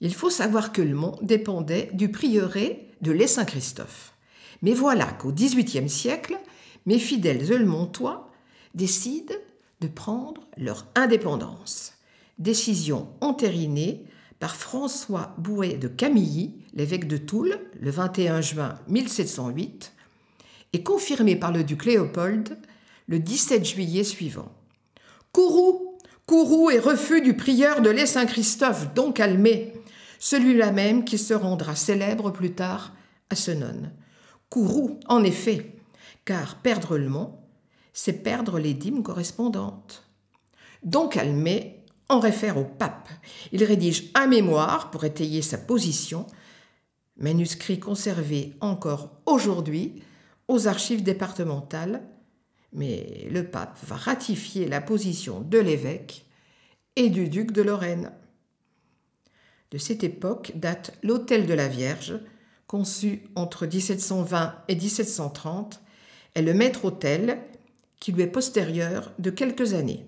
Il faut savoir que le mont dépendait du prieuré de Les Saint-Christophe. Mais voilà qu'au XVIIIe siècle, mes fidèles Eulmontois décident de prendre leur indépendance. Décision entérinée par François Bouet de Camilly, l'évêque de Toul, le 21 juin 1708, et confirmée par le duc Léopold le 17 juillet suivant. Courroux, courroux et refus du prieur de Les Saint-Christophe, donc calmé, celui-là même qui se rendra célèbre plus tard à Senon. Courroux, en effet, car perdre le mont, c'est perdre les dîmes correspondantes. Donc Almé en réfère au pape. Il rédige un mémoire pour étayer sa position, manuscrit conservé encore aujourd'hui aux archives départementales, mais le pape va ratifier la position de l'évêque et du duc de Lorraine de cette époque date l'hôtel de la Vierge, conçu entre 1720 et 1730, et le maître-autel, qui lui est postérieur de quelques années.